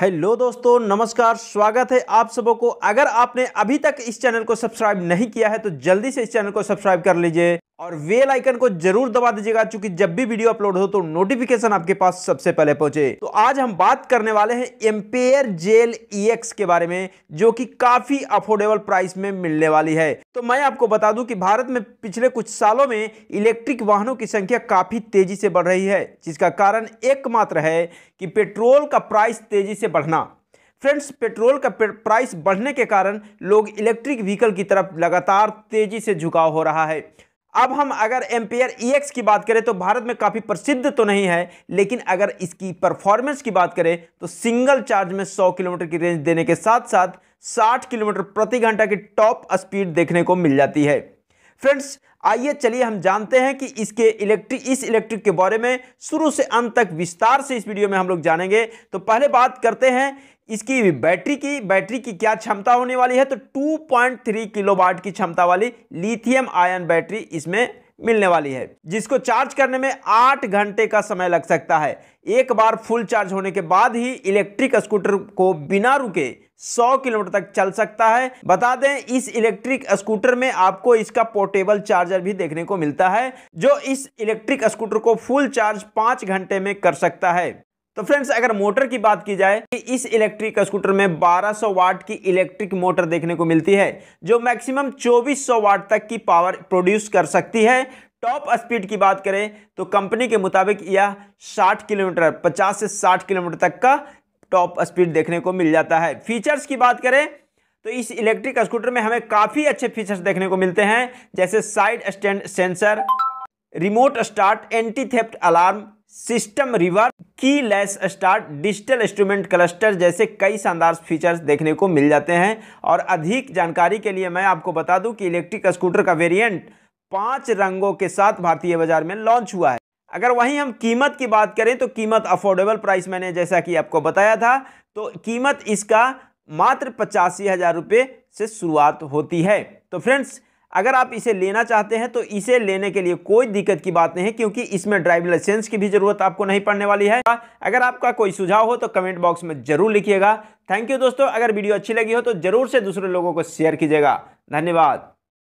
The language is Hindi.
हेलो दोस्तों नमस्कार स्वागत है आप सबों को अगर आपने अभी तक इस चैनल को सब्सक्राइब नहीं किया है तो जल्दी से इस चैनल को सब्सक्राइब कर लीजिए और वेल आइकन को जरूर दबा दीजिएगा क्योंकि जब भी वीडियो अपलोड हो तो नोटिफिकेशन आपके पास सबसे पहले पहुंचे तो आज हम बात करने वाले हैं एम्पेयर जेल ईएक्स के बारे में जो कि काफी अफोर्डेबल प्राइस में मिलने वाली है तो मैं आपको बता दूं कि भारत में पिछले कुछ सालों में इलेक्ट्रिक वाहनों की संख्या काफी तेजी से बढ़ रही है जिसका कारण एकमात्र है कि पेट्रोल का प्राइस तेजी से बढ़ना फ्रेंड्स पेट्रोल का प्राइस बढ़ने के कारण लोग इलेक्ट्रिक व्हीकल की तरफ लगातार तेजी से झुकाव हो रहा है अब हम अगर एम्पेयर ईएक्स e की बात करें तो भारत में काफ़ी प्रसिद्ध तो नहीं है लेकिन अगर इसकी परफॉर्मेंस की बात करें तो सिंगल चार्ज में 100 किलोमीटर की रेंज देने के साथ साथ 60 किलोमीटर प्रति घंटा की टॉप स्पीड देखने को मिल जाती है फ्रेंड्स आइए चलिए हम जानते हैं कि इसके इलेक्ट्रिक इस इलेक्ट्रिक के बारे में शुरू से अंत तक विस्तार से इस वीडियो में हम लोग जानेंगे तो पहले बात करते हैं इसकी बैटरी की बैटरी की क्या क्षमता होने वाली है तो 2.3 किलोवाट की क्षमता वाली लिथियम आयन बैटरी इसमें मिलने वाली है जिसको चार्ज करने में आठ घंटे का समय लग सकता है एक बार फुल चार्ज होने के बाद ही इलेक्ट्रिक स्कूटर को बिना रुके 100 किलोमीटर तक चल सकता है बता दें इस इलेक्ट्रिक स्कूटर में आपको इसका पोर्टेबल चार्जर भी देखने को मिलता है जो इस इलेक्ट्रिक स्कूटर को फुल चार्ज पाँच घंटे में कर सकता है तो फ्रेंड्स अगर मोटर की बात की जाए कि इस इलेक्ट्रिक स्कूटर में 1200 वाट की इलेक्ट्रिक मोटर देखने को मिलती है जो मैक्सिमम 2400 वाट तक की पावर प्रोड्यूस कर सकती है टॉप स्पीड की बात करें तो कंपनी के मुताबिक यह 60 किलोमीटर 50 से 60 किलोमीटर तक का टॉप स्पीड देखने को मिल जाता है फीचर्स की बात करें तो इस इलेक्ट्रिक स्कूटर में हमें काफ़ी अच्छे फीचर्स देखने को मिलते हैं जैसे side stand sensor remote start anti theft alarm system reverse keyless start digital instrument cluster जैसे कई शानदार फीचर्स देखने को मिल जाते हैं और अधिक जानकारी के लिए मैं आपको बता दूं कि इलेक्ट्रिक स्कूटर का वेरिएंट पांच रंगों के साथ भारतीय बाजार में लॉन्च हुआ है अगर वहीं हम कीमत की बात करें तो कीमत अफोर्डेबल प्राइस मैंने जैसा कि आपको बताया था तो कीमत इसका मात्र पचासी हज़ार रुपये से शुरुआत होती है तो फ्रेंड्स अगर आप इसे लेना चाहते हैं तो इसे लेने के लिए कोई दिक्कत की बात नहीं है क्योंकि इसमें ड्राइविंग लाइसेंस की भी ज़रूरत आपको नहीं पड़ने वाली है अगर आपका कोई सुझाव हो तो कमेंट बॉक्स में ज़रूर लिखिएगा थैंक यू दोस्तों अगर वीडियो अच्छी लगी हो तो ज़रूर से दूसरे लोगों को शेयर कीजिएगा धन्यवाद